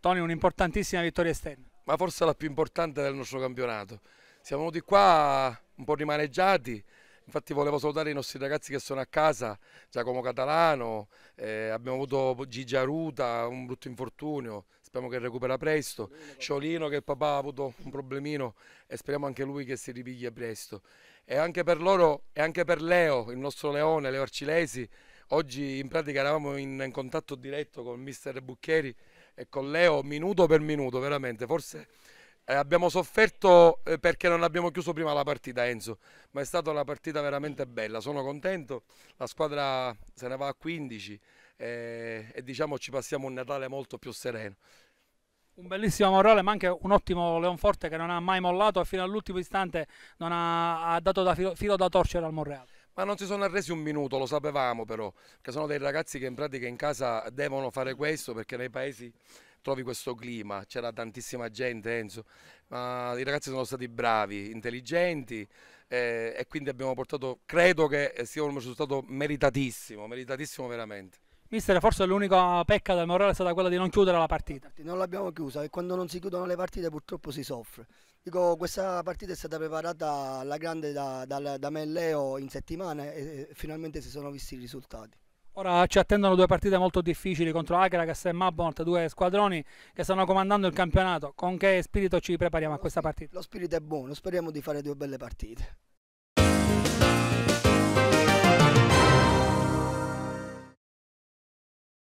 Tony, un'importantissima vittoria esterna. Ma forse la più importante del nostro campionato. Siamo venuti qua un po' rimaneggiati, infatti volevo salutare i nostri ragazzi che sono a casa, Giacomo Catalano, eh, abbiamo avuto Gigi Aruta, un brutto infortunio, speriamo che recupera presto, Ciolino che il papà ha avuto un problemino e speriamo anche lui che si ripiglia presto. E anche per loro e anche per Leo, il nostro leone, Leo Arcilesi, Oggi in pratica eravamo in, in contatto diretto con mister Bucchieri e con Leo minuto per minuto, veramente. Forse eh, abbiamo sofferto eh, perché non abbiamo chiuso prima la partita Enzo, ma è stata una partita veramente bella, sono contento, la squadra se ne va a 15 eh, e diciamo ci passiamo un Natale molto più sereno. Un bellissimo Morale, ma anche un ottimo Leonforte che non ha mai mollato e fino all'ultimo istante non ha, ha dato da filo, filo da torcere al Monreale ma non si sono arresi un minuto, lo sapevamo però, che sono dei ragazzi che in pratica in casa devono fare questo perché nei paesi trovi questo clima, c'era tantissima gente Enzo, ma i ragazzi sono stati bravi, intelligenti eh, e quindi abbiamo portato, credo che eh, sia un risultato meritatissimo, meritatissimo veramente. Mister, forse l'unica pecca del Morale è stata quella di non chiudere la partita. Non l'abbiamo chiusa e quando non si chiudono le partite purtroppo si soffre. Dico, questa partita è stata preparata alla grande da, da, da me e Leo in settimana e, finalmente si sono visti i risultati. Ora ci attendono due partite molto difficili contro Agragas e Mabonat, due squadroni che stanno comandando il campionato. Con che spirito ci prepariamo a questa partita? Lo spirito è buono, speriamo di fare due belle partite.